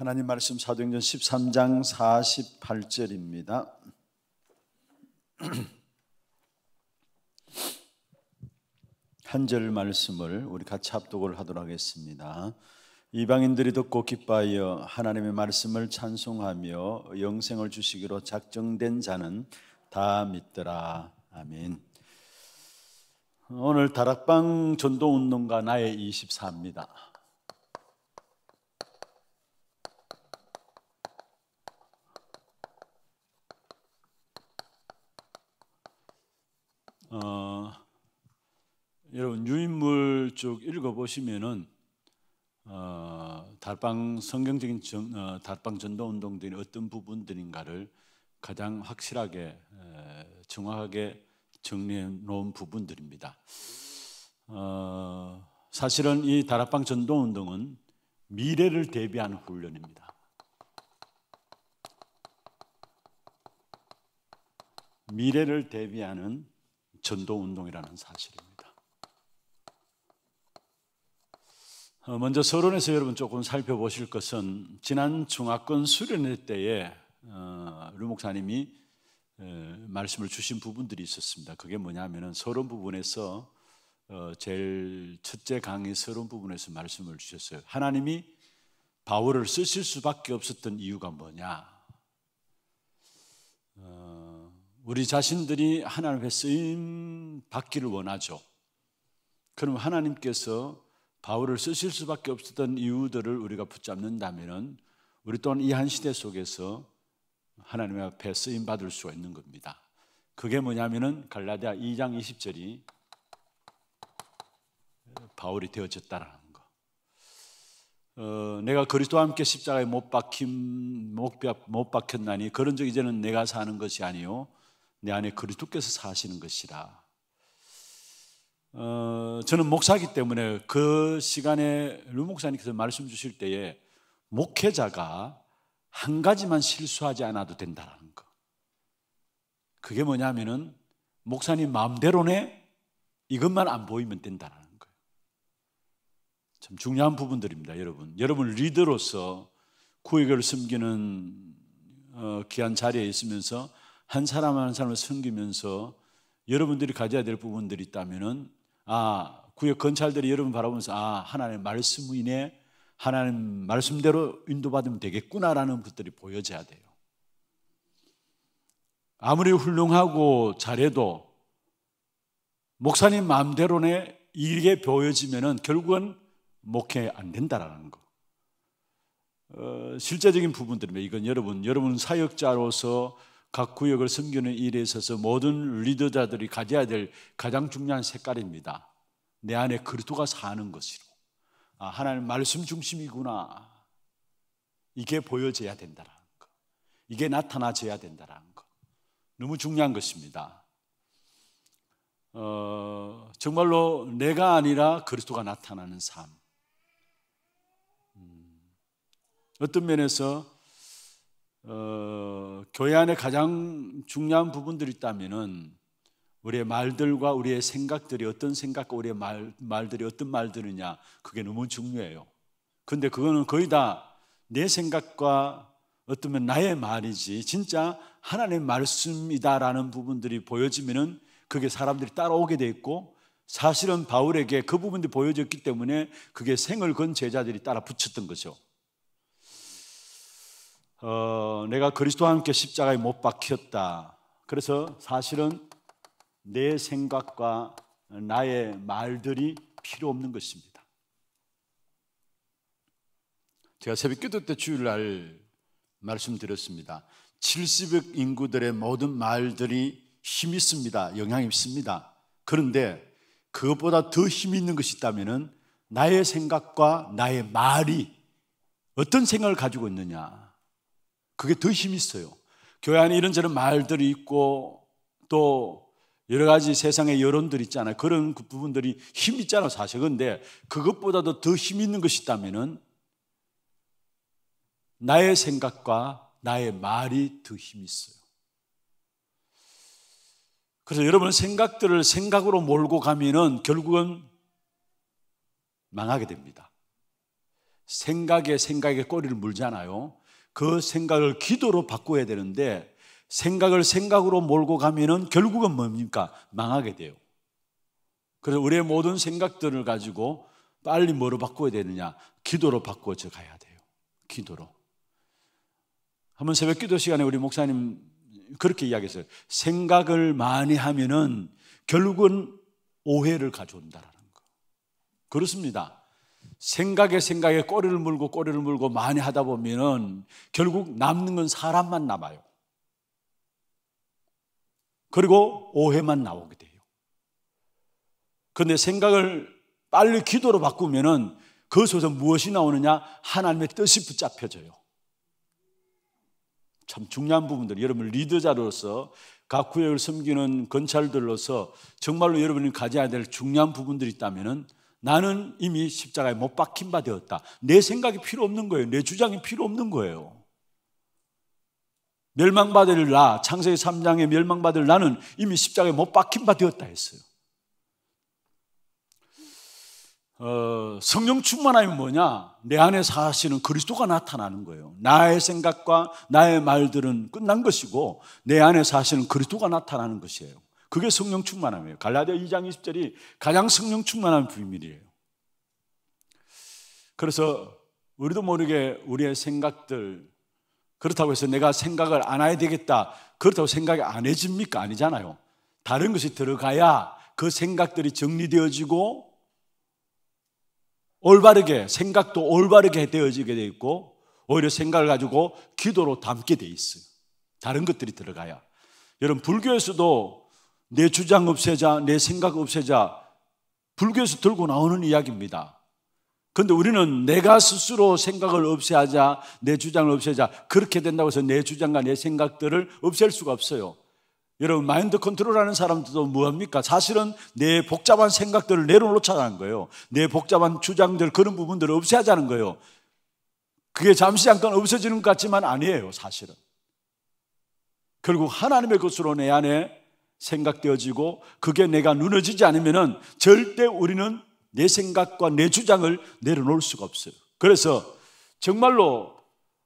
하나님 말씀 사도행전 13장 48절입니다. 한 절 말씀을 우리 같이 합독을 하도록 하겠습니다. 이방인들이 듣고 기뻐하여 하나님의 말씀을 찬송하며 영생을 주시기로 작정된 자는 다 믿더라. 아멘. 오늘 다락방 전도 운동가 나의 24입니다. 어, 여러분 유인물 쭉 읽어보시면은 어, 달방 성경적인 전, 어, 달방 전도 운동들이 어떤 부분들인가를 가장 확실하게 에, 정확하게 정리해 놓은 부분들입니다. 어, 사실은 이 다락방 전도 운동은 미래를 대비하는 훈련입니다. 미래를 대비하는 전도 운동이라는 사실입니다. 어, 먼저 서론에서 여러분 조금 살펴보실 것은 지난 중화권 수련회 때에 어, 류 목사님이 어, 말씀을 주신 부분들이 있었습니다. 그게 뭐냐면은 서론 부분에서 제일 첫째 강의 서론 부분에서 말씀을 주셨어요. 하나님이 바울을 쓰실 수밖에 없었던 이유가 뭐냐? 우리 자신들이 하나님의 쓰임 받기를 원하죠. 그럼 하나님께서 바울을 쓰실 수밖에 없었던 이유들을 우리가 붙잡는다면 우리 또한 이 한 시대 속에서 하나님 앞에 쓰임 받을 수가 있는 겁니다. 그게 뭐냐면은 갈라디아 2장 20절이 바울이 되어졌다라는 거. 어, 내가 그리스도와 함께 십자가에 못 박힘 못, 못 박혔나니 그런 적 이제는 내가 사는 것이 아니요 내 안에 그리스도께서 사시는 것이라. 어, 저는 목사기 때문에 그 시간에 류 목사님께서 말씀 주실 때에 목회자가 한 가지만 실수하지 않아도 된다라는 거. 그게 뭐냐면은 목사님 마음대로네 이것만 안 보이면 된다라는 거예요. 참 중요한 부분들입니다, 여러분. 여러분 리더로서 구역을 섬기는 어, 귀한 자리에 있으면서 한 사람 한 사람을 섬기면서 여러분들이 가져야 될 부분들이 있다면은 아 구역 건찰들이 여러분 바라보면서 아 하나님의 말씀으로 인해 하나님 말씀대로 인도받으면 되겠구나라는 것들이 보여져야 돼요. 아무리 훌륭하고 잘해도 목사님 마음대로네 이게 보여지면은 결국은 목회 안 된다라는 거. 어, 실제적인 부분들입니다. 이건 여러분, 여러분 사역자로서 각 구역을 섬기는 일에 있어서 모든 리더자들이 가져야 될 가장 중요한 색깔입니다. 내 안에 그리스도가 사는 것이로 아, 하나님 말씀 중심이구나. 이게 보여져야 된다라는 거. 이게 나타나져야 된다라는 거. 너무 중요한 것입니다. 어, 정말로 내가 아니라 그리스도가 나타나는 삶. 음, 어떤 면에서 어, 교회 안에 가장 중요한 부분들이 있다면은 우리의 말들과 우리의 생각들이 어떤 생각과 우리의 말, 말들이 어떤 말들이냐 그게 너무 중요해요. 근데 그거는 거의 다 내 생각과 어떠면 나의 말이지 진짜 하나님의 말씀이다라는 부분들이 보여지면은 그게 사람들이 따라오게 돼 있고 사실은 바울에게 그 부분들이 보여졌기 때문에 그게 생을 건 제자들이 따라 붙였던 거죠. 어, 내가 그리스도와 함께 십자가에 못 박혔다. 그래서 사실은 내 생각과 나의 말들이 필요 없는 것입니다. 제가 새벽 기도 때 주일날 말씀드렸습니다. 70억 인구들의 모든 말들이 힘 있습니다. 영향이 있습니다. 그런데 그것보다 더 힘 있는 것이 있다면 나의 생각과 나의 말이 어떤 생각을 가지고 있느냐. 그게 더 힘이 있어요. 교회 안에 이런저런 말들이 있고 또 여러 가지 세상의 여론들 있잖아요. 그런 그 부분들이 힘 있잖아요, 사실. 근데 그것보다도 더힘 있는 것이 있다면은 나의 생각과 나의 말이 더힘 있어요. 그래서 여러분 생각들을 생각으로 몰고 가면은 결국은 망하게 됩니다. 생각에 생각에 꼬리를 물잖아요. 그 생각을 기도로 바꿔야 되는데 생각을 생각으로 몰고 가면은 결국은 뭡니까? 망하게 돼요. 그래서 우리의 모든 생각들을 가지고 빨리 뭐로 바꿔야 되느냐? 기도로 바꿔져 가야 돼요. 기도로. 한번 새벽 기도 시간에 우리 목사님 그렇게 이야기했어요. 생각을 많이 하면은 결국은 오해를 가져온다라는 거. 그렇습니다. 생각에 생각에 꼬리를 물고 꼬리를 물고 많이 하다 보면은 결국 남는 건 사람만 남아요. 그리고 오해만 나오게 돼요. 그런데 생각을 빨리 기도로 바꾸면은 그 속에서 무엇이 나오느냐? 하나님의 뜻이 붙잡혀져요. 참 중요한 부분들. 여러분 리더자로서 각 구역을 섬기는 건찰들로서 정말로 여러분이 가져야 될 중요한 부분들이 있다면은 나는 이미 십자가에 못 박힌 바 되었다. 내 생각이 필요 없는 거예요. 내 주장이 필요 없는 거예요. 멸망받을 나, 창세기 3장에 멸망받을 나는 이미 십자가에 못 박힌 바 되었다 했어요. 어, 성령 충만함이 뭐냐? 내 안에 사시는 그리스도가 나타나는 거예요. 나의 생각과 나의 말들은 끝난 것이고 내 안에 사시는 그리스도가 나타나는 것이에요. 그게 성령 충만함이에요. 갈라디아 2장 20절이 가장 성령 충만한 비밀이에요. 그래서 우리도 모르게 우리의 생각들 그렇다고 해서 내가 생각을 안 해야 되겠다. 그렇다고 생각이 안 해집니까? 아니잖아요. 다른 것이 들어가야 그 생각들이 정리되어지고 올바르게 생각도 올바르게 되어지게 되어 있고 오히려 생각을 가지고 기도로 담게 돼 있어요. 다른 것들이 들어가야. 여러분 불교에서도 내 주장 없애자, 내 생각 없애자, 불교에서 들고 나오는 이야기입니다. 그런데 우리는 내가 스스로 생각을 없애자, 내 주장을 없애자, 그렇게 된다고 해서 내 주장과 내 생각들을 없앨 수가 없어요. 여러분, 마인드 컨트롤 하는 사람들도 뭐합니까? 사실은 내 복잡한 생각들을 내려놓자는 거예요. 내 복잡한 주장들, 그런 부분들을 없애자는 거예요. 그게 잠시 잠깐 없어지는 것 같지만 아니에요, 사실은. 결국 하나님의 것으로 내 안에 생각되어지고 그게 내가 누너지지 않으면 절대 우리는 내 생각과 내 주장을 내려놓을 수가 없어요. 그래서 정말로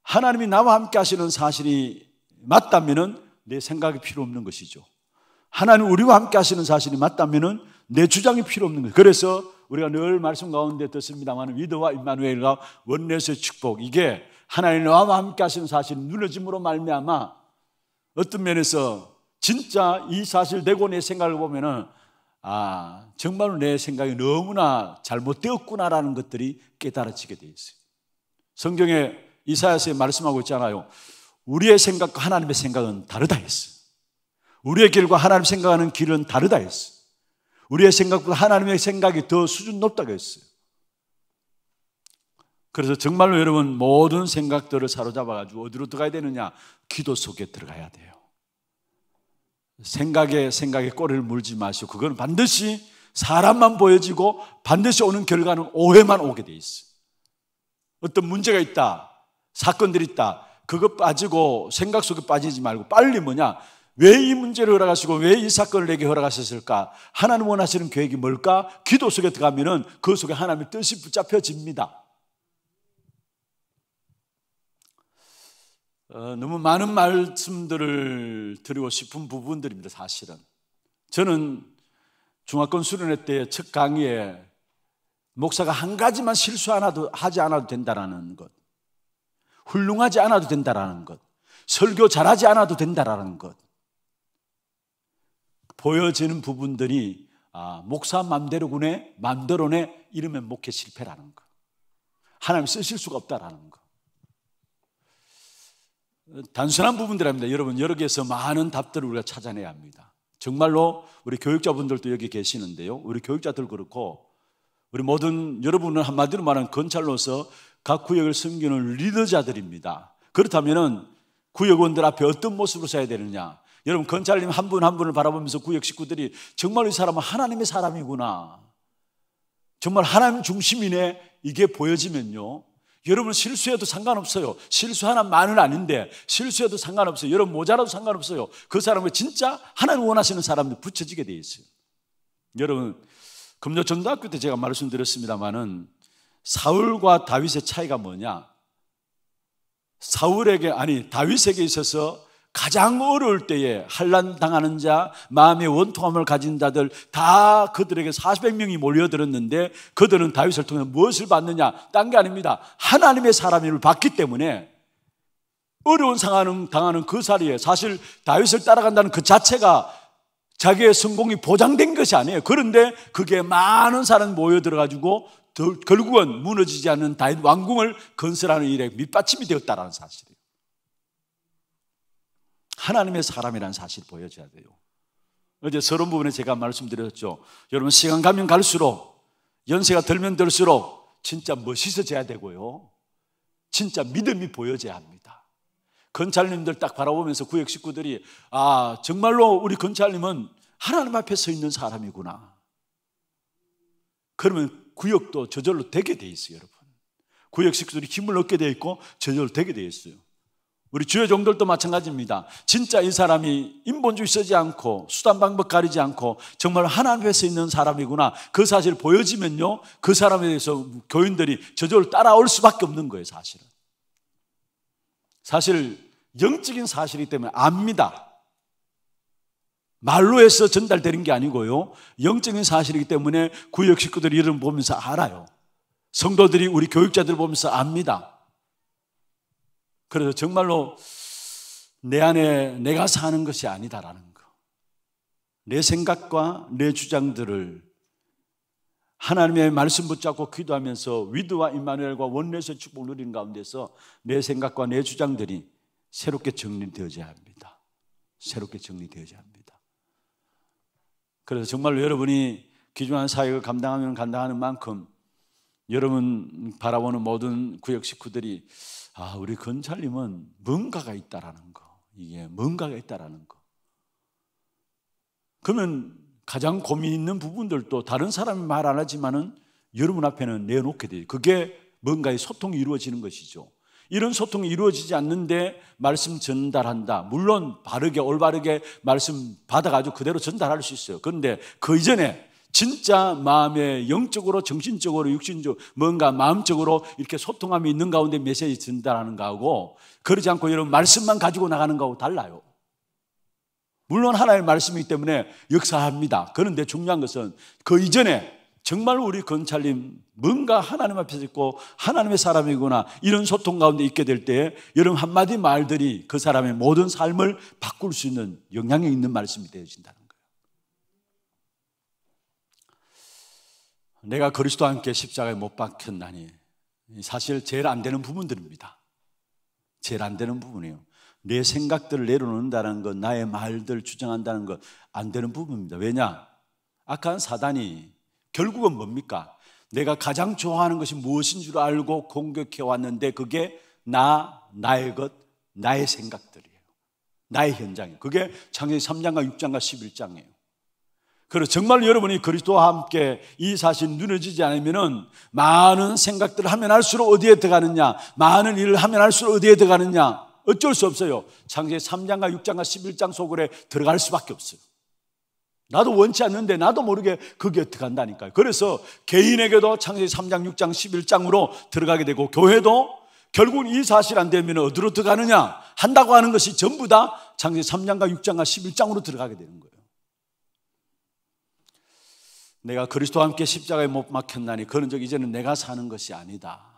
하나님이 나와 함께 하시는 사실이 맞다면내 생각이 필요 없는 것이죠. 하나님 우리와 함께 하시는 사실이 맞다면내 주장이 필요 없는 거예요. 그래서 우리가 늘 말씀 가운데 듣습니다만 위더와 임마누엘과 원내에서의 축복 이게 하나님 나와 함께 하시는 사실 누너짐으로 말미암아 어떤 면에서 진짜 이 사실 내고 내 생각을 보면은 아, 정말로 내 생각이 너무나 잘못되었구나라는 것들이 깨달아지게 돼 있어요. 성경에 이사야서에 말씀하고 있잖아요. 우리의 생각과 하나님의 생각은 다르다 했어. 요 우리의 길과 하나님 생각하는 길은 다르다 했어. 요 우리의 생각보다 하나님의 생각이 더 수준 높다고 했어요. 그래서 정말로 여러분 모든 생각들을 사로잡아 가지고 어디로 들어가야 되느냐? 기도 속에 들어가야 돼요. 생각에 생각에 꼬리를 물지 마시고 그건 반드시 사람만 보여지고 반드시 오는 결과는 오해만 오게 돼 있어. 어떤 문제가 있다. 사건들이 있다. 그것 빠지고 생각 속에 빠지지 말고 빨리 뭐냐? 왜 이 문제를 허락하시고 왜 이 사건을 내게 허락하셨을까? 하나님 원하시는 계획이 뭘까? 기도 속에 들어가면은 그 속에 하나님의 뜻이 붙잡혀집니다. 어, 너무 많은 말씀들을 드리고 싶은 부분들입니다. 사실은 저는 중화권 수련회 때 첫 강의에 목사가 한 가지만 실수 하나도 하지 않아도 된다라는 것, 훌륭하지 않아도 된다라는 것, 설교 잘하지 않아도 된다라는 것 보여지는 부분들이 아, 목사 맘대로군에 맘대로내 이러면 목회 실패라는 것. 하나님 쓰실 수가 없다라는 것. 단순한 부분들입니다. 여러분, 여러개에서 많은 답들을 우리가 찾아내야 합니다. 정말로 우리 교육자분들도 여기 계시는데요. 우리 교육자들 그렇고, 우리 모든 여러분은 한마디로 말하면 건찰로서 각 구역을 섬기는 리더자들입니다. 그렇다면은 구역원들 앞에 어떤 모습으로 서야 되느냐? 여러분, 건찰님 한 분 한 분을 바라보면서 구역 식구들이 정말 이 사람은 하나님의 사람이구나. 정말 하나님 중심이네. 이게 보여지면요. 여러분 실수해도 상관없어요. 실수 하나만은 아닌데 실수해도 상관없어요. 여러분 모자라도 상관없어요. 그 사람을 진짜 하나님 원하시는 사람들 붙여지게 돼 있어요. 여러분 금요 전도학교 때 제가 말씀드렸습니다마는 사울과 다윗의 차이가 뭐냐? 사울에게 아니 다윗에게 있어서 가장 어려울 때에 한란 당하는 자, 마음의 원통함을 가진 자들 다 그들에게 400명이 몰려들었는데 그들은 다윗을 통해 무엇을 받느냐? 딴 게 아닙니다. 하나님의 사람임을 받기 때문에 어려운 상황을 당하는 그 자리에 사실 다윗을 따라간다는 그 자체가 자기의 성공이 보장된 것이 아니에요. 그런데 그게 많은 사람 모여들어가지고 결국은 무너지지 않는 다윗 왕궁을 건설하는 일에 밑받침이 되었다라는 사실이에요. 하나님의 사람이라는 사실 보여줘야 돼요. 어제 서론 부분에 제가 말씀드렸죠. 여러분 시간 가면 갈수록 연세가 들면 들수록 진짜 멋있어져야 되고요. 진짜 믿음이 보여져야 합니다. 건찰님들 딱 바라보면서 구역 식구들이 아 정말로 우리 건찰님은 하나님 앞에 서 있는 사람이구나. 그러면 구역도 저절로 되게 돼 있어요, 여러분. 구역 식구들이 힘을 얻게 돼 있고 저절로 되게 돼 있어요. 우리 주의 종들도 마찬가지입니다. 진짜 이 사람이 인본주의 쓰지 않고 수단 방법 가리지 않고 정말 하나님 회사에 있는 사람이구나. 그 사실 보여지면요. 그 사람에 대해서 교인들이 저절로 따라올 수밖에 없는 거예요, 사실은. 사실 영적인 사실이기 때문에 압니다. 말로 해서 전달되는 게 아니고요. 영적인 사실이기 때문에 구역 식구들이 이름 보면서 알아요. 성도들이 우리 교육자들 보면서 압니다. 그래서 정말로 내 안에 내가 사는 것이 아니다라는 거. 내 생각과 내 주장들을 하나님의 말씀 붙잡고 기도하면서 위드와 임마누엘과 원내에서 축복 을 누린 가운데서 내 생각과 내 주장들이 새롭게 정리되어져야 합니다. 새롭게 정리되어져야 합니다. 그래서 정말로 여러분이 기존한 사역을 감당하면 감당하는 만큼 여러분 바라보는 모든 구역 식구들이 아 우리 건찰님은 뭔가가 있다라는 거 이게 뭔가가 있다라는 거 그러면 가장 고민 있는 부분들도 다른 사람이 말 안 하지만은 여러분 앞에는 내놓게 돼요 그게 뭔가의 소통이 이루어지는 것이죠 이런 소통이 이루어지지 않는데 말씀 전달한다. 물론 바르게 올바르게 말씀 받아가지고 그대로 전달할 수 있어요. 그런데 그 이전에 진짜 마음에 영적으로, 정신적으로, 육신적으로 뭔가 마음적으로 이렇게 소통함이 있는 가운데 메시지 듣는다는 거하고 그러지 않고 여러분 말씀만 가지고 나가는 거하고 달라요. 물론 하나의 말씀이기 때문에 역사합니다. 그런데 중요한 것은 그 이전에 정말 우리 건찰님 뭔가 하나님 앞에 있고 하나님의 사람이구나 이런 소통 가운데 있게 될때 여러분 한마디 말들이 그 사람의 모든 삶을 바꿀 수 있는 영향이 있는 말씀이 되어진다는 내가 그리스도와 함께 십자가에 못 박혔나니 사실 제일 안 되는 부분들입니다. 제일 안 되는 부분이에요. 내 생각들을 내려놓는다는 것, 나의 말들 주장한다는 것 안 되는 부분입니다. 왜냐? 악한 사단이 결국은 뭡니까? 내가 가장 좋아하는 것이 무엇인 줄 알고 공격해 왔는데 그게 나, 나의 것, 나의 생각들이에요. 나의 현장이에요. 그게 창세기 3장과 6장과 11장이에요. 그리고 정말 여러분이 그리스도와 함께 이 사실 눈에 지지 않으면은 많은 생각들을 하면 할수록 어디에 들어가느냐, 많은 일을 하면 할수록 어디에 들어가느냐, 어쩔 수 없어요. 창세 3장과 6장과 11장 속으로 들어갈 수밖에 없어요. 나도 원치 않는데 나도 모르게 그게 들어간다니까요. 그래서 개인에게도 창세 3장, 6장, 11장으로 들어가게 되고 교회도 결국은 이 사실 안 되면 어디로 들어가느냐 한다고 하는 것이 전부 다창세 3장과 6장과 11장으로 들어가게 되는 거예요. 내가 그리스도와 함께 십자가에 못막혔나니 그런 적 이제는 내가 사는 것이 아니다.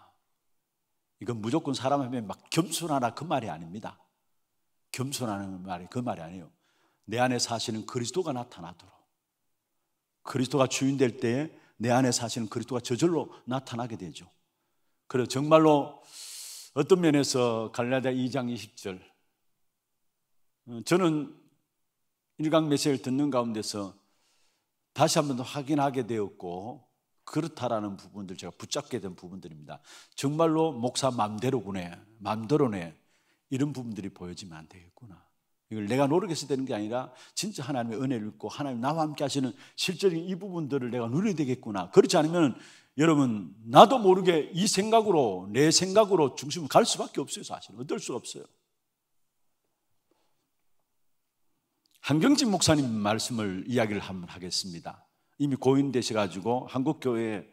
이건 무조건 사람 하면 막 겸손하라 그 말이 아닙니다. 겸손하는 말이 그 말이 아니에요. 내 안에 사시는 그리스도가 나타나도록 그리스도가 주인 될 때에 내 안에 사시는 그리스도가 저절로 나타나게 되죠. 그래서 정말로 어떤 면에서 갈라디아 2장 20절 어, 저는 일강 메시지를 듣는 가운데서 다시 한 번 더 확인하게 되었고 그렇다라는 부분들 제가 붙잡게 된 부분들입니다. 정말로 목사 맘대로구네, 맘대로네 이런 부분들이 보여지면 안 되겠구나. 이걸 내가 노력해서 되는 게 아니라 진짜 하나님의 은혜를 믿고 하나님 나와 함께 하시는 실적인 이 부분들을 내가 누려야 되겠구나. 그렇지 않으면 여러분 나도 모르게 이 생각으로 내 생각으로 중심을 갈 수밖에 없어요 사실 어쩔 수가 없어요. 한경진 목사님 말씀을 이야기를 한번 하겠습니다. 이미 고인되셔 가지고 한국 교회에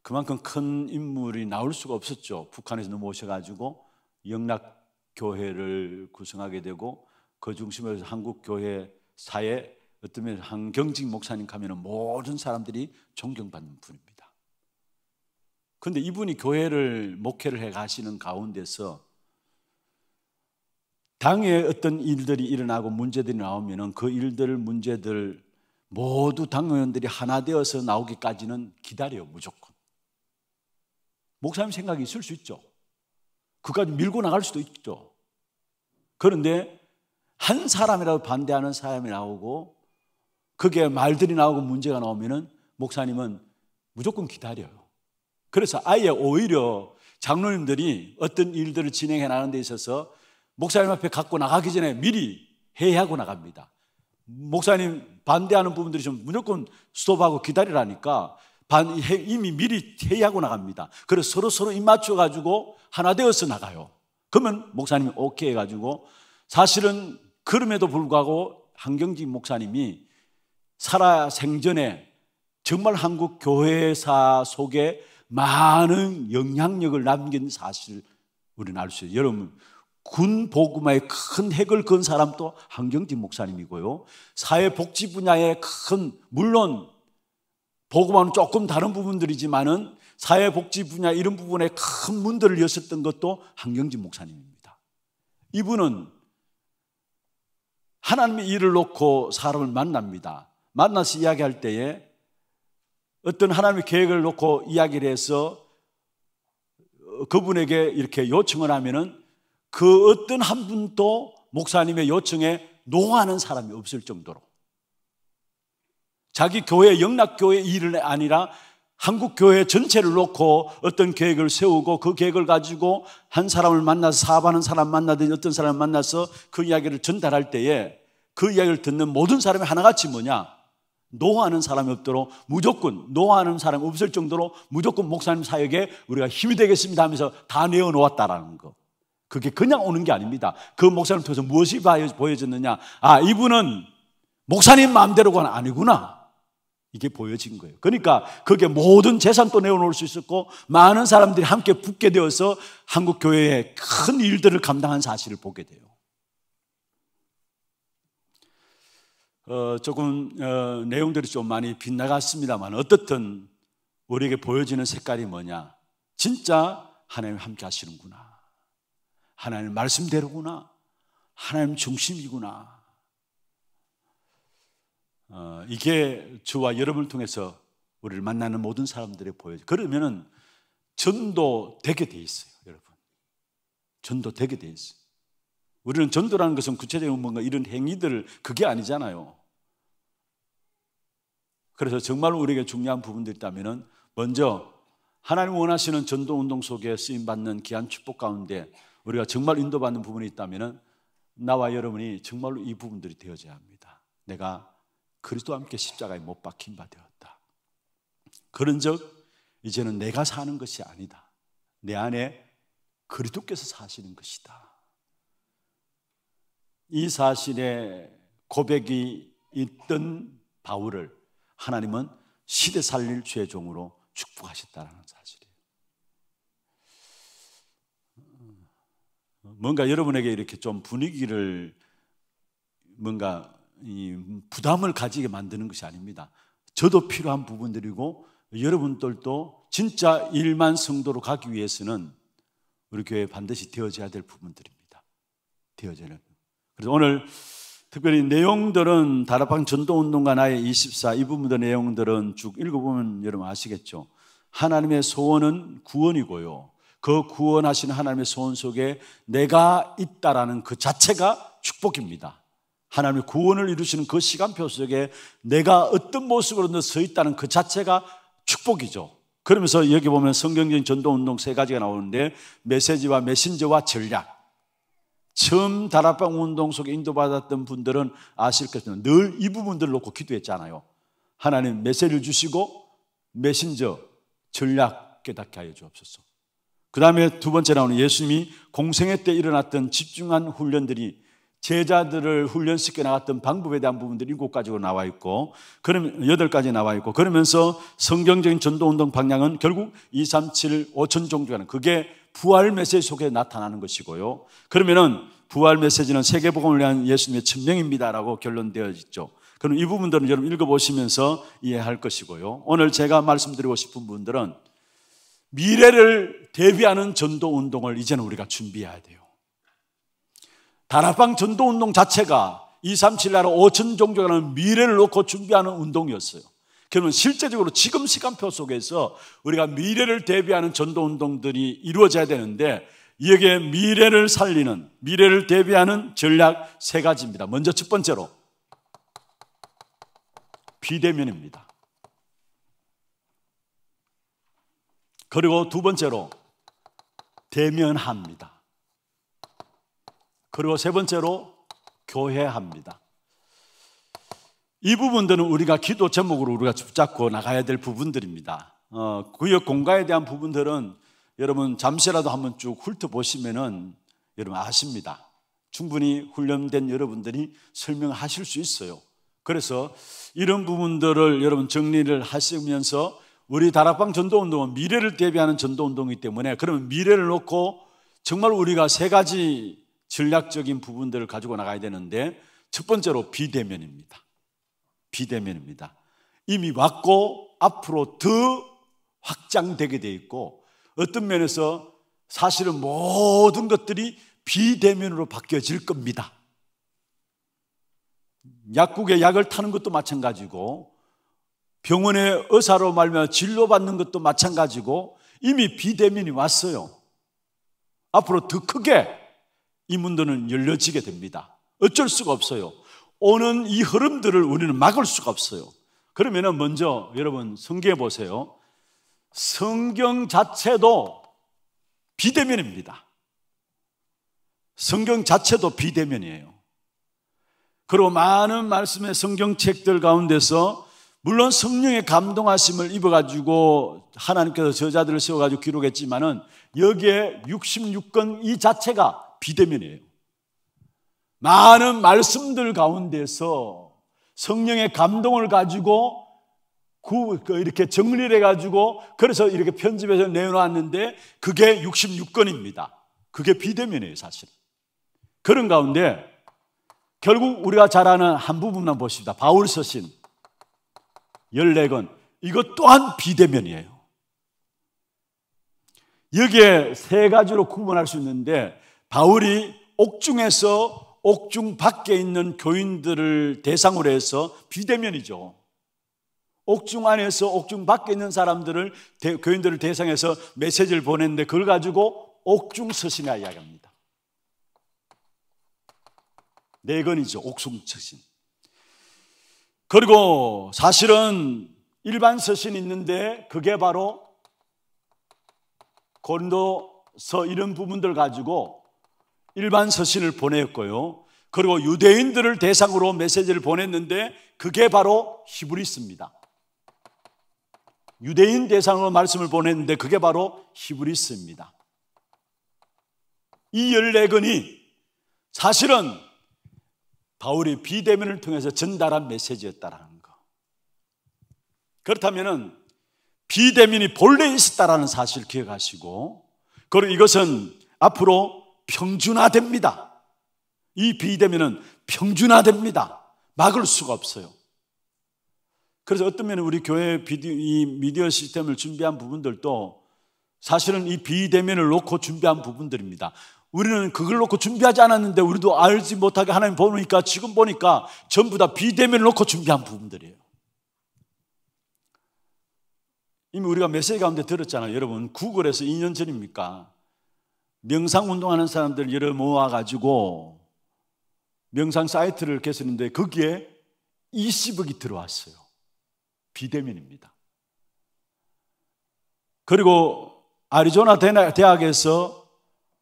그만큼 큰 인물이 나올 수가 없었죠. 북한에서 넘어오셔 가지고 영락 교회를 구성하게 되고 그 중심에서 한국 교회 사에 어떤 면에서 한경직 목사님 가면은 모든 사람들이 존경받는 분입니다. 그데 이분이 교회를 목회를 해 가시는 가운데서 당에 어떤 일들이 일어나고 문제들이 나오면은 그 일들 문제들 모두 당의원들이 하나 되어서 나오기까지는 기다려 무조건. 목사님 생각이 있을 수 있죠. 그까지 밀고 나갈 수도 있죠. 그런데 한 사람이라도 반대하는 사람이 나오고 그게 말들이 나오고 문제가 나오면은 목사님은 무조건 기다려요. 그래서 아예 오히려 장로님들이 어떤 일들을 진행해 나가는 데 있어서 목사님 앞에 갖고 나가기 전에 미리 해의하고 나갑니다. 목사님 반대하는 부분들이 좀 무조건 스톱하고 기다리라니까 반, 이미 미리 회하고 나갑니다. 그래서 서로 서로 입 맞춰가지고 하나 되어서 나가요. 그러면 목사님이 오케이 해가지고 사실은 그럼에도 불구하고 한경직 목사님이 살아 생전에 정말 한국 교회사 속에 많은 영향력을 남긴 사실을 우리는 알 수 있어요. 여러분, 군 복음화에 큰 핵을 건 사람도 한경진 목사님이고요. 사회복지 분야에 큰 물론 복음화는 조금 다른 부분들이지만은 사회복지 분야 이런 부분에 큰 문들을 여셨던 것도 한경진 목사님입니다. 이분은 하나님의 일을 놓고 사람을 만납니다. 만나서 이야기할 때에 어떤 하나님의 계획을 놓고 이야기를 해서 그분에게 이렇게 요청을 하면은 그 어떤 한 분도 목사님의 요청에 노하는 사람이 없을 정도로 자기 교회 영락교회 일은 아니라 한국 교회 전체를 놓고 어떤 계획을 세우고 그 계획을 가지고 한 사람을 만나서 사업하는 사람 만나든 어떤 사람을 만나서 그 이야기를 전달할 때에 그 이야기를 듣는 모든 사람이 하나같이 뭐냐? 노하는 사람이 없도록 무조건 노하는 사람이 없을 정도로 무조건 목사님 사역에 우리가 힘이 되겠습니다 하면서 다 내어놓았다라는 거. 그게 그냥 오는 게 아닙니다. 그 목사님 통해서 무엇이 보여졌느냐? 아, 이분은 목사님 마음대로가 아니구나. 이게 보여진 거예요. 그러니까 그게 모든 재산도 내어놓을 수 있었고 많은 사람들이 함께 붙게 되어서 한국 교회에 큰 일들을 감당한 사실을 보게 돼요. 어, 조금 어, 내용들이 좀 많이 빗나갔습니다만 어떻든 우리에게 보여지는 색깔이 뭐냐? 진짜 하나님 함께 하시는구나. 하나님 말씀대로구나. 하나님 중심이구나. 어, 이게 저와 여러분을 통해서 우리를 만나는 모든 사람들이 보여요. 그러면은 전도 되게 돼 있어요, 여러분. 전도 되게 돼 있어요. 우리는 전도라는 것은 구체적인 뭔가 이런 행위들 그게 아니잖아요. 그래서 정말 우리에게 중요한 부분들이 있다면은 먼저 하나님 원하시는 전도 운동 속에 쓰임 받는 귀한 축복 가운데 우리가 정말 인도받는 부분이 있다면 나와 여러분이 정말로 이 부분들이 되어져야 합니다. 내가 그리스도와 함께 십자가에 못 박힌 바 되었다. 그런즉 이제는 내가 사는 것이 아니다. 내 안에 그리스도께서 사시는 것이다. 이 사실의 고백이 있던 바울을 하나님은 시대 살릴 죄종으로 축복하셨다라는 사실이에요. 뭔가 여러분에게 이렇게 좀 분위기를 뭔가 부담을 가지게 만드는 것이 아닙니다. 저도 필요한 부분들이고 여러분들도 진짜 일만 성도로 가기 위해서는 우리 교회 반드시 되어져야 될 부분들입니다. 되어져는. 그래서 오늘 특별히 내용들은 다락방 전도운동과 나의 24 이 부분들 내용들은 쭉 읽어보면 여러분 아시겠죠. 하나님의 소원은 구원이고요. 그 구원하신 하나님의 소원 속에 내가 있다라는 그 자체가 축복입니다. 하나님의 구원을 이루시는 그 시간표 속에 내가 어떤 모습으로 서 있다는 그 자체가 축복이죠. 그러면서 여기 보면 성경적인 전도운동 세 가지가 나오는데 메시지와 메신저와 전략. 처음 다락방 운동 속에 인도받았던 분들은 아실 것처럼 늘 이 부분들을 놓고 기도했잖아요. 하나님 메시지를 주시고 메신저 전략 깨닫게 하여 주옵소서. 그 다음에 두 번째 나오는 예수님이 공생애 때 일어났던 집중한 훈련들이 제자들을 훈련시켜 나갔던 방법에 대한 부분들이 일곱 가지로 나와 있고, 그럼 여덟 가지 나와 있고, 그러면서 성경적인 전도운동 방향은 결국 2, 3, 7, 5천 종주가는 그게 부활 메시지 속에 나타나는 것이고요. 그러면은 부활 메시지는 세계복음을 위한 예수님의 천명입니다라고 결론되어 있죠. 그럼 이 부분들은 여러분 읽어보시면서 이해할 것이고요. 오늘 제가 말씀드리고 싶은 분들은 미래를 대비하는 전도 운동을 이제는 우리가 준비해야 돼요. 다락방 전도 운동 자체가 237 나라 5천 종교라는 미래를 놓고 준비하는 운동이었어요. 그러면 실제적으로 지금 시간표 속에서 우리가 미래를 대비하는 전도 운동들이 이루어져야 되는데 여기에 미래를 살리는 미래를 대비하는 전략 세 가지입니다. 먼저 첫 번째로 비대면입니다. 그리고 두 번째로 대면합니다. 그리고 세 번째로 교회합니다. 이 부분들은 우리가 기도 제목으로 우리가 붙잡고 나가야 될 부분들입니다. 어, 구역 공간에 대한 부분들은 여러분 잠시라도 한번 쭉 훑어보시면은 여러분 아십니다. 충분히 훈련된 여러분들이 설명하실 수 있어요. 그래서 이런 부분들을 여러분 정리를 하시면서 우리 다락방 전도운동은 미래를 대비하는 전도운동이기 때문에 그러면 미래를 놓고 정말 우리가 세 가지 전략적인 부분들을 가지고 나가야 되는데 첫 번째로 비대면입니다. 비대면입니다. 이미 왔고 앞으로 더 확장되게 돼 있고 어떤 면에서 사실은 모든 것들이 비대면으로 바뀌어질 겁니다. 약국에 약을 타는 것도 마찬가지고 병원의 의사로 말며 진료 받는 것도 마찬가지고 이미 비대면이 왔어요. 앞으로 더 크게 이 문도는 열려지게 됩니다. 어쩔 수가 없어요. 오는 이 흐름들을 우리는 막을 수가 없어요. 그러면 먼저 여러분 성경에 보세요. 성경 자체도 비대면입니다. 성경 자체도 비대면이에요. 그리고 많은 말씀의 성경책들 가운데서 물론 성령의 감동하심을 입어가지고 하나님께서 저자들을 세워가지고 기록했지만은 여기에 66권 이 자체가 비대면이에요. 많은 말씀들 가운데서 성령의 감동을 가지고 그 이렇게 정리를 해가지고 그래서 이렇게 편집해서 내놓았는데 그게 66건입니다. 그게 비대면이에요, 사실. 그런 가운데 결국 우리가 잘 아는 한 부분만 봅시다. 바울 서신 1 4건 이것 또한 비대면이에요. 여기에 세 가지로 구분할 수 있는데 바울이 옥중에서 옥중 밖에 있는 교인들을 대상으로 해서 비대면이죠. 옥중 안에서 옥중 밖에 있는 사람들을 대, 교인들을 대상해서 메시지를 보냈는데 그걸 가지고 옥중 서신이라 이야기합니다. 네 건이죠. 옥중 서신. 그리고 사실은 일반 서신이 있는데 그게 바로 고린도서 이런 부분들 가지고 일반 서신을 보냈고요. 그리고 유대인들을 대상으로 메시지를 보냈는데 그게 바로 히브리스입니다. 유대인 대상으로 말씀을 보냈는데 그게 바로 히브리스입니다. 이 14권이 사실은 바울이 비대면을 통해서 전달한 메시지였다라는 거. 그렇다면은 비대면이 본래 있었다라는 사실 기억하시고 그리고 이것은 앞으로 평준화됩니다. 이 비대면은 평준화됩니다. 막을 수가 없어요. 그래서 어떤 면에 우리 교회 비디오, 이 미디어 시스템을 준비한 부분들도 사실은 이 비대면을 놓고 준비한 부분들입니다. 우리는 그걸 놓고 준비하지 않았는데 우리도 알지 못하게 하나님 보니까 지금 보니까 전부 다 비대면을 놓고 준비한 부분들이에요. 이미 우리가 메시지 가운데 들었잖아요. 여러분, 구글에서 2년 전입니까? 명상 운동하는 사람들 여러 모아가지고 명상 사이트를 개설했는데 거기에 20억이 들어왔어요. 비대면입니다. 그리고 아리조나 대학에서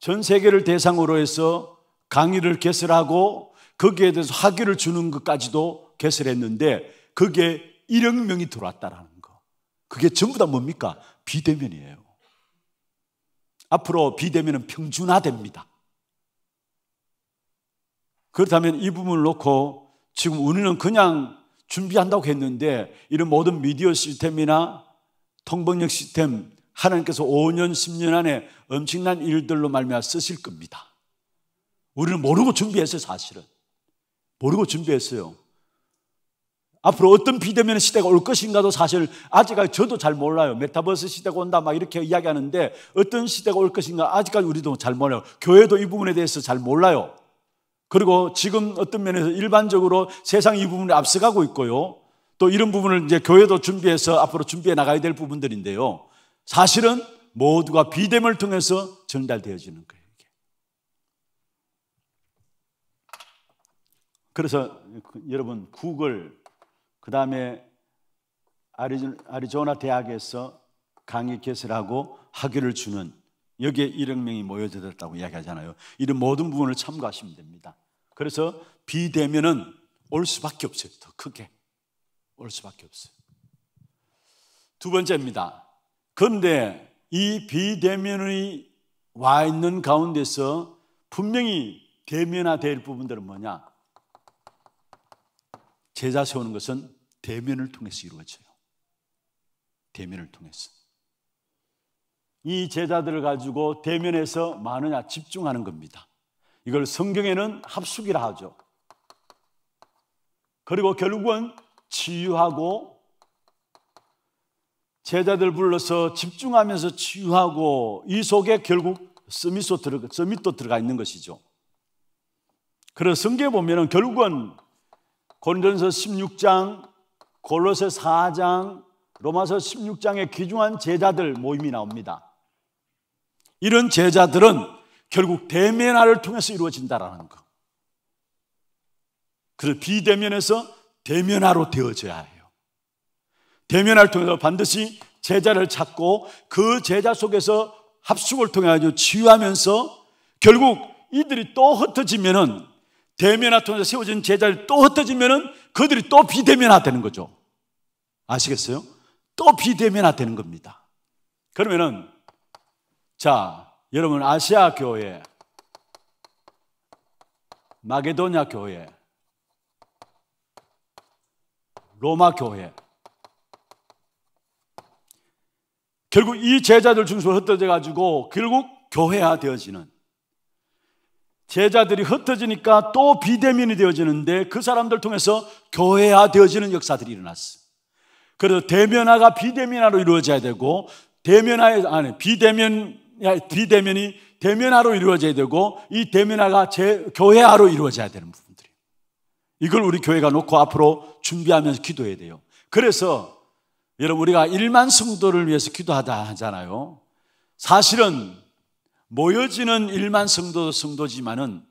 전 세계를 대상으로 해서 강의를 개설하고 거기에 대해서 학위를 주는 것까지도 개설했는데 그게 1억 명이 들어왔다라는 거. 그게 전부 다 뭡니까? 비대면이에요. 앞으로 비대면은 평준화됩니다. 그렇다면 이 부분을 놓고 지금 우리는 그냥 준비한다고 했는데 이런 모든 미디어 시스템이나 통번역 시스템 하나님께서 5년, 10년 안에 엄청난 일들로 말미암아 쓰실 겁니다. 우리는 모르고 준비했어요, 사실은. 모르고 준비했어요. 앞으로 어떤 비대면 시대가 올 것인가도 사실 아직까지 저도 잘 몰라요. 메타버스 시대가 온다 막 이렇게 이야기하는데 어떤 시대가 올 것인가 아직까지 우리도 잘 몰라요. 교회도 이 부분에 대해서 잘 몰라요. 그리고 지금 어떤 면에서 일반적으로 세상 이부분에 앞서가고 있고요. 또 이런 부분을 이제 교회도 준비해서 앞으로 준비해 나가야 될 부분들인데요. 사실은 모두가 비됨을 통해서 전달되어지는 거예요. 이게. 그래서 그 여러분 구글 그 다음에 아리조나 대학에서 강의 개설하고 학위를 주는 여기에 1억명이 모여들었다고 이야기하잖아요. 이런 모든 부분을 참고하시면 됩니다. 그래서 비대면은 올 수밖에 없어요. 더 크게 올 수밖에 없어요. 두 번째입니다. 그런데 이 비대면이 와 있는 가운데서 분명히 대면화될 부분들은 뭐냐? 제자 세우는 것은 대면을 통해서 이루어져요. 대면을 통해서. 이 제자들을 가지고 대면에서 많으냐 집중하는 겁니다. 이걸 성경에는 합숙이라 하죠. 그리고 결국은 치유하고 제자들 불러서 집중하면서 치유하고 이 속에 결국 서밋도 들어가, 서밋도 들어가 있는 것이죠. 그래서 성경에 보면은 결국은 고린도서 16장, 골로새 4장, 로마서 16장의 귀중한 제자들 모임이 나옵니다. 이런 제자들은 결국 대면화를 통해서 이루어진다라는 거. 그래서 비대면에서 대면화로 되어져야 해 대면할 통해서 반드시 제자를 찾고 그 제자 속에서 합숙을 통해 아주 치유하면서 결국 이들이 또 흩어지면은 대면화 통해서 세워진 제자를또 흩어지면은 그들이 또 비대면화 되는 거죠. 아시겠어요? 또 비대면화 되는 겁니다. 그러면은 자, 여러분 아시아 교회 마게도냐 교회 로마 교회 결국 이 제자들 중심으로 흩어져 가지고 결국 교회화 되어지는 제자들이 흩어지니까 또 비대면이 되어지는데 그 사람들 통해서 교회화 되어지는 역사들이 일어났어. 그래서 대면화가 비대면화로 이루어져야 되고 대면화의 아니 비대면 비대면이 대면화로 이루어져야 되고 이 대면화가 제, 교회화로 이루어져야 되는 부분들이. 이걸 우리 교회가 놓고 앞으로 준비하면서 기도해야 돼요. 그래서 여러분, 우리가 1만 성도를 위해서 기도하다 하잖아요. 사실은 모여지는 1만 성도, 성도지만은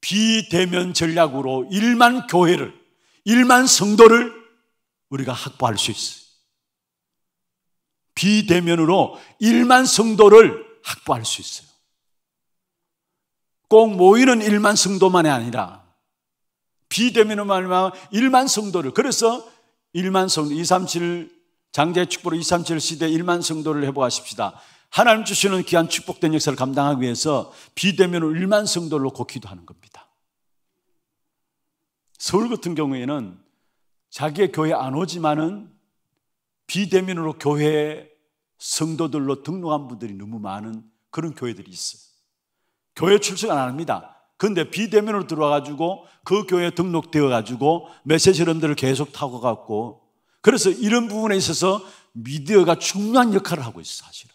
비대면 전략으로 1만 교회를, 1만 성도를 우리가 확보할 수 있어요. 비대면으로 1만 성도를 확보할 수 있어요. 꼭 모이는 1만 성도만이 아니라 비대면으로 말하면 1만 성도를, 그래서 1만 성도, 237 장제 축복으로 237 시대 1만 성도를 회복하십시다. 하나님 주시는 귀한 축복된 역사를 감당하기 위해서 비대면으로 1만 성도를 놓고 기도하는 겁니다. 서울 같은 경우에는 자기의 교회 안 오지만은 비대면으로 교회 성도들로 등록한 분들이 너무 많은 그런 교회들이 있어요. 교회 출석 안 합니다. 근데 비대면으로 들어와가지고 그 교회에 등록되어가지고 메시지런들을 계속 타고 갔고 그래서 이런 부분에 있어서 미디어가 중요한 역할을 하고 있어 요 사실은.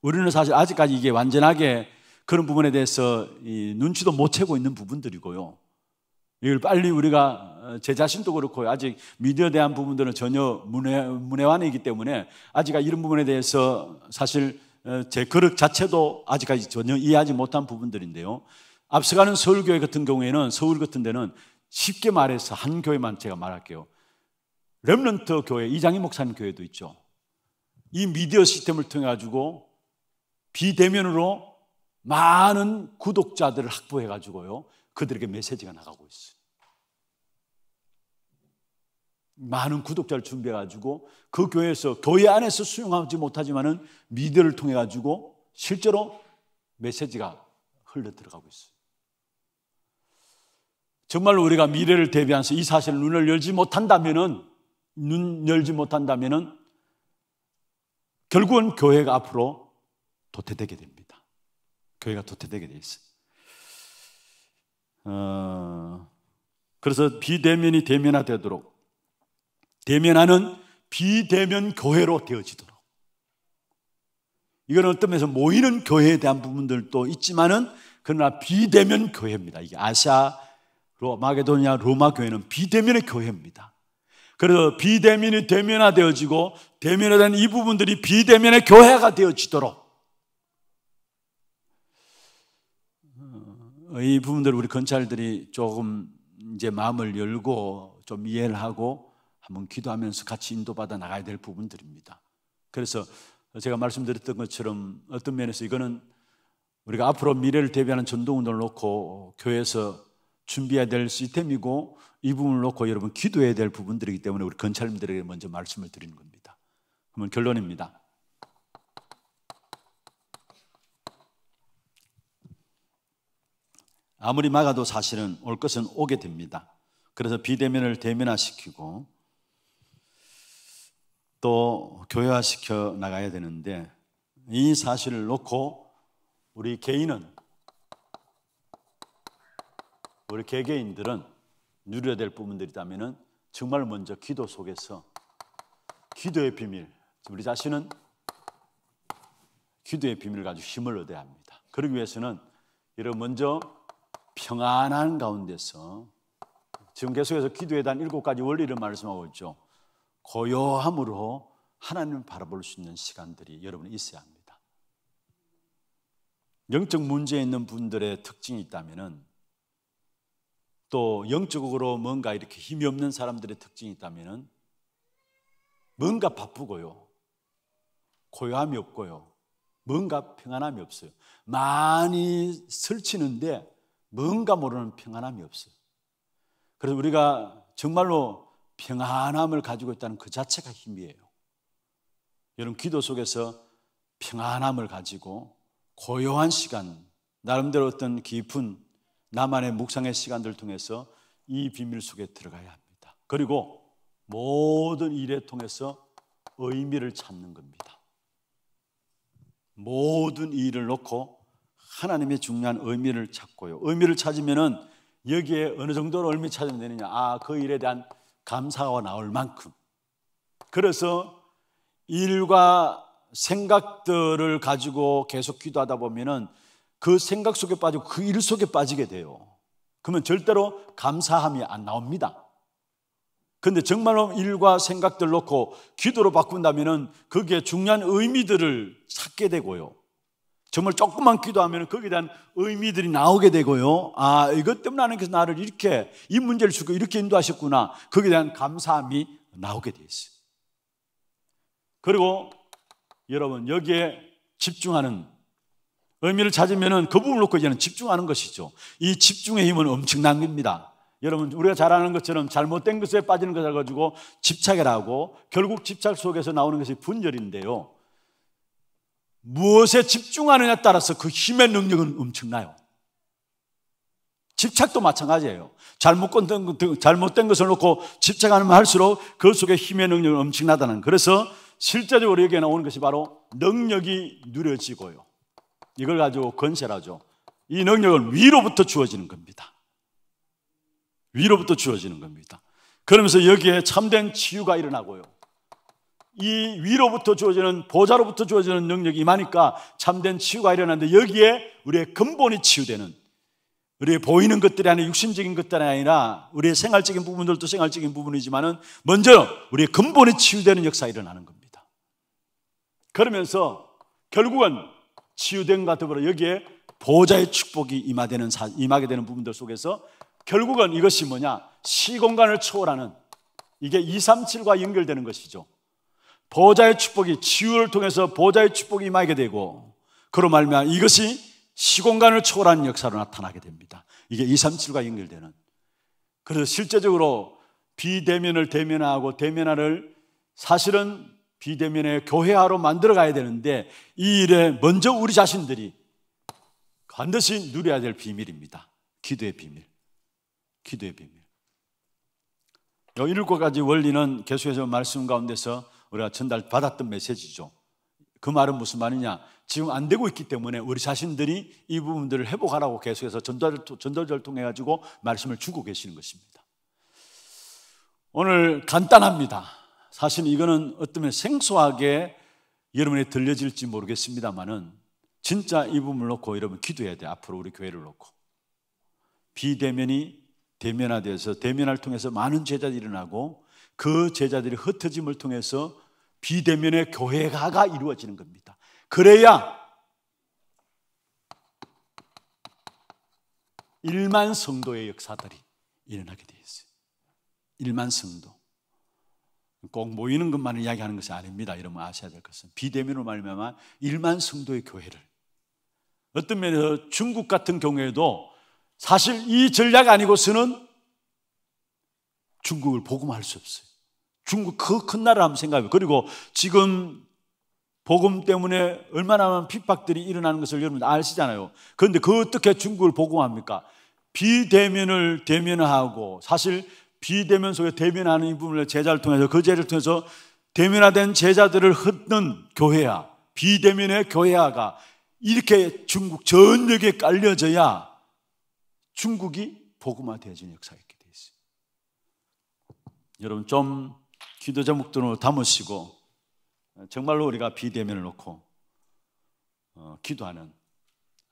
우리는 사실 아직까지 이게 완전하게 그런 부분에 대해서 눈치도 못 채고 있는 부분들이고요. 이걸 빨리 우리가 어, 제 자신도 그렇고 아직 미디어에 대한 부분들은 전혀 문외, 문외한이기 때문에 아직 이런 부분에 대해서 사실 어, 제 그릇 자체도 아직까지 전혀 이해하지 못한 부분들인데요. 앞서가는 서울교회 같은 경우에는 서울 같은 데는 쉽게 말해서 한 교회만 제가 말할게요. 렘런트 교회, 이장희 목사님 교회도 있죠. 이 미디어 시스템을 통해 가지고 비대면으로 많은 구독자들을 확보해 가지고요. 그들에게 메시지가 나가고 있어요. 많은 구독자를 준비해 가지고 그 교회에서 교회 안에서 수용하지 못하지만은 미디어를 통해 가지고 실제로 메시지가 흘러 들어가고 있어요. 정말로 우리가 미래를 대비해서 이 사실 눈을 열지 못한다면은 눈 열지 못한다면 결국은 교회가 앞으로 도태되게 됩니다. 교회가 도태되게 돼 있어요. 어, 그래서 비대면이 대면화되도록 대면하는 비대면 교회로 되어지도록 이건 어떤 면에서 모이는 교회에 대한 부분들도 있지만은 그러나 비대면 교회입니다. 이게 아시아 마게도니아 로마 교회는 비대면의 교회입니다. 그래서 비대면이 대면화되어지고 대면화된 이 부분들이 비대면의 교회가 되어지도록 어, 이 부분들 을 우리 건찰들이 조금 이제 마음을 열고 좀 이해를 하고 한번 기도하면서 같이 인도받아 나가야 될 부분들입니다. 그래서 제가 말씀드렸던 것처럼 어떤 면에서 이거는 우리가 앞으로 미래를 대비하는 전동운동을 놓고 교회에서 준비해야 될 시스템이고 이 부분을 놓고 여러분 기도해야 될 부분들이기 때문에 우리 건찰님들에게 먼저 말씀을 드리는 겁니다. 그러면 결론입니다. 아무리 막아도 사실은 올 것은 오게 됩니다. 그래서 비대면을 대면화시키고 또 교회화시켜 나가야 되는데 이 사실을 놓고 우리 개인은 우리 개개인들은 누려야 될 부분들이 있다면 정말 먼저 기도 속에서 기도의 비밀 우리 자신은 기도의 비밀을 가지고 힘을 얻어야 합니다. 그러기 위해서는 여러분 먼저 평안한 가운데서 지금 계속해서 기도에 대한 일곱 가지 원리를 말씀하고 있죠. 고요함으로 하나님을 바라볼 수 있는 시간들이 여러분이 있어야 합니다. 영적 문제에 있는 분들의 특징이 있다면은 또 영적으로 뭔가 이렇게 힘이 없는 사람들의 특징이 있다면은 뭔가 바쁘고요. 고요함이 없고요. 뭔가 평안함이 없어요. 많이 설치는데 뭔가 모르는 평안함이 없어요. 그래서 우리가 정말로 평안함을 가지고 있다는 그 자체가 힘이에요. 여러분 기도 속에서 평안함을 가지고 고요한 시간, 나름대로 어떤 깊은 나만의 묵상의 시간들을 통해서 이 비밀 속에 들어가야 합니다. 그리고 모든 일에 통해서 의미를 찾는 겁니다. 모든 일을 놓고 하나님의 중요한 의미를 찾고요. 의미를 찾으면은 여기에 어느 정도로 의미 찾으면 되느냐. 아, 그 일에 대한 감사가 나올 만큼. 그래서 일과 생각들을 가지고 계속 기도하다 보면은 그 생각 속에 빠지고 그 일 속에 빠지게 돼요. 그러면 절대로 감사함이 안 나옵니다. 근데 정말로 일과 생각들 놓고 기도로 바꾼다면은 거기에 중요한 의미들을 찾게 되고요. 정말 조금만 기도하면 거기에 대한 의미들이 나오게 되고요. 아, 이것 때문에 하나님께서 나를 이렇게 이 문제를 주고 이렇게 인도하셨구나. 거기에 대한 감사함이 나오게 돼 있어요. 그리고 여러분 여기에 집중하는 의미를 찾으면 그 부분을 놓고 이제는 집중하는 것이죠. 이 집중의 힘은 엄청난 겁니다. 여러분 우리가 잘 아는 것처럼 잘못된 것에 빠지는 것을 가지고 집착을 하고 결국 집착 속에서 나오는 것이 분열인데요. 무엇에 집중하느냐에 따라서 그 힘의 능력은 엄청나요. 집착도 마찬가지예요. 잘못된, 잘못된 것을 놓고 집착하면 할수록 그 속에 힘의 능력은 엄청나다는. 그래서 실제적으로 여기에 나오는 것이 바로 능력이 누려지고요. 이걸 가지고 건설하죠. 이 능력은 위로부터 주어지는 겁니다. 위로부터 주어지는 겁니다. 그러면서 여기에 참된 치유가 일어나고요. 이 위로부터 주어지는 보좌로부터 주어지는 능력이 많으니까 참된 치유가 일어나는데 여기에 우리의 근본이 치유되는 우리의 보이는 것들이 아니라 육신적인 것들이 아니라 우리의 생활적인 부분들도 생활적인 부분이지만은 먼저 우리의 근본이 치유되는 역사가 일어나는 겁니다. 그러면서 결국은 치유된과 더불어 여기에 보자의 축복이 임하되는, 임하게 되는 부분들 속에서 결국은 이것이 뭐냐? 시공간을 초월하는 이게 237과 연결되는 것이죠. 보자의 축복이 치유를 통해서 보자의 축복이 임하게 되고 그로 말면 이것이 시공간을 초월하는 역사로 나타나게 됩니다. 이게 237과 연결되는. 그래서 실제적으로 비대면을 대면화하고 대면화를 사실은 비대면의 교회화로 만들어 가야 되는데 이 일에 먼저 우리 자신들이 반드시 누려야 될 비밀입니다. 기도의 비밀. 기도의 비밀. 이 일곱 가지 원리는 계속해서 말씀 가운데서 우리가 전달받았던 메시지죠. 그 말은 무슨 말이냐? 지금 안 되고 있기 때문에 우리 자신들이 이 부분들을 회복하라고 계속해서 전달, 전달절 통해가지고 말씀을 주고 계시는 것입니다. 오늘 간단합니다. 사실 이거는 어떤면 생소하게 여러분이 들려질지 모르겠습니다만은 진짜 이 부분을 놓고 여러분 기도해야 돼. 앞으로 우리 교회를 놓고. 비대면이 대면화되어서 대면화를 통해서 많은 제자들이 일어나고 그 제자들이 흩어짐을 통해서 비대면의 교회가가 이루어지는 겁니다. 그래야 일만 성도의 역사들이 일어나게 되어 있어요. 일만 성도. 꼭 모이는 것만을 이야기하는 것이 아닙니다. 여러분 아셔야 될 것은 비대면으로 말미암아 일만 성도의 교회를 어떤 면에서 중국 같은 경우에도 사실 이 전략 아니고서는 중국을 복음할 수 없어요. 중국 그 큰 나라라면 생각해요. 그리고 지금 복음 때문에 얼마나 많은 핍박들이 일어나는 것을 여러분 아시잖아요. 그런데 그 어떻게 중국을 복음합니까? 비대면을 대면화하고 사실 비대면 속에 대면하는 이 부분을 제자를 통해서 그 제자를 통해서 대면화된 제자들을 흩는 교회야 비대면의 교회야가 이렇게 중국 전역에 깔려져야 중국이 복음화되어진 역사가 있게 돼 있어요. 여러분 좀 기도 제목들로 담으시고 정말로 우리가 비대면을 놓고 어, 기도하는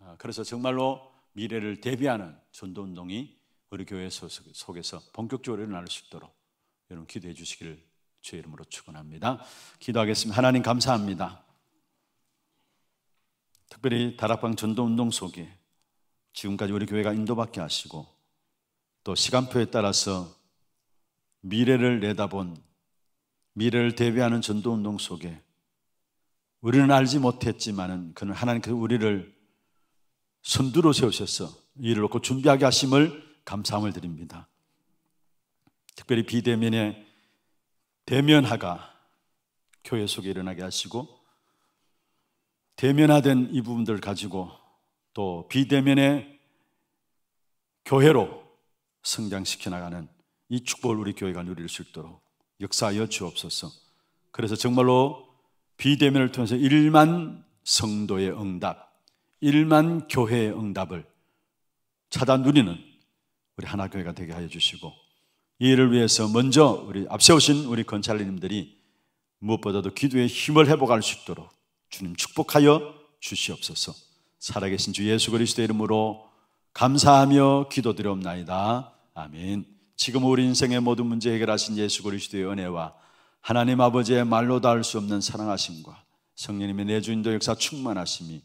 아, 그래서 정말로 미래를 대비하는 전도운동이 우리 교회 속에서 본격적으로 일어날 수 있도록 여러분 기도해 주시기를 주의 이름으로 축원합니다. 기도하겠습니다. 하나님 감사합니다. 특별히 다락방 전도 운동 속에 지금까지 우리 교회가 인도받게 하시고 또 시간표에 따라서 미래를 내다본 미래를 대비하는 전도 운동 속에 우리는 알지 못했지만은 그는 하나님께서 그 우리를 선두로 세우셔서 이를 놓고 준비하게 하심을 감사함을 드립니다. 특별히 비대면의 대면화가 교회 속에 일어나게 하시고 대면화된 이 부분들 가지고 또 비대면의 교회로 성장시켜 나가는 이 축복을 우리 교회가 누릴 수 있도록 역사여 주옵소서. 그래서 정말로 비대면을 통해서 1만 성도의 응답, 1만 교회의 응답을 찾아 누리는 우리 하나교회가 되게 하여 주시고 이 일을 위해서 먼저 우리 앞세우신 우리 건찰님들이 무엇보다도 기도의 힘을 회복할 수 있도록 주님 축복하여 주시옵소서. 살아계신 주 예수 그리스도의 이름으로 감사하며 기도드려옵나이다. 아멘. 지금 우리 인생의 모든 문제 해결하신 예수 그리스도의 은혜와 하나님 아버지의 말로 닿을 수 없는 사랑하심과 성령님의 내주인도 역사 충만하심이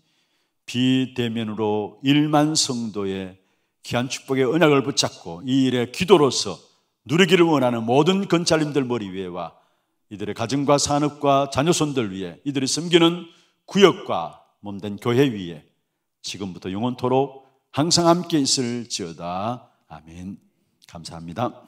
비대면으로 일만 성도의 귀한 축복의 은약을 붙잡고 이 일에 기도로서 누리기를 원하는 모든 건찰님들 머리 위에와 이들의 가정과 산업과 자녀손들 위에 이들이 섬기는 구역과 몸된 교회 위에 지금부터 영원토록 항상 함께 있을지어다. 아멘. 감사합니다.